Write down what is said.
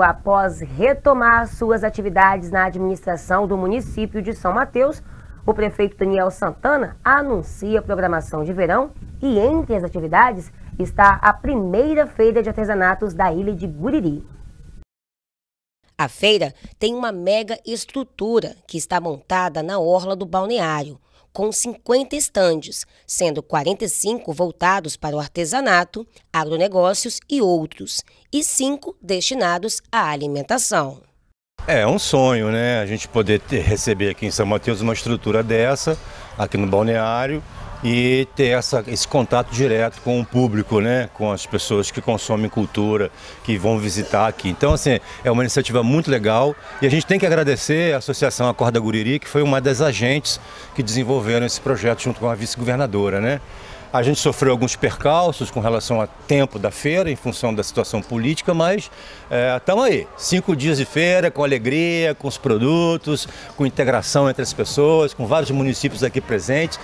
após retomar suas atividades na administração do município de São Mateus, o prefeito Daniel Santana anuncia a programação de verão e entre as atividades está a primeira feira de artesanatos da ilha de Guriri. A feira tem uma mega estrutura que está montada na orla do balneário com 50 estandes, sendo 45 voltados para o artesanato, agronegócios e outros, e 5 destinados à alimentação. É, é um sonho, né? A gente poder ter, receber aqui em São Mateus uma estrutura dessa, aqui no balneário, e ter essa, esse contato direto com o público, né? com as pessoas que consomem cultura, que vão visitar aqui. Então, assim, é uma iniciativa muito legal e a gente tem que agradecer a Associação Acorda Guriri, que foi uma das agentes que desenvolveram esse projeto junto com a vice-governadora. Né? A gente sofreu alguns percalços com relação ao tempo da feira, em função da situação política, mas estamos é, aí. Cinco dias de feira, com alegria, com os produtos, com integração entre as pessoas, com vários municípios aqui presentes.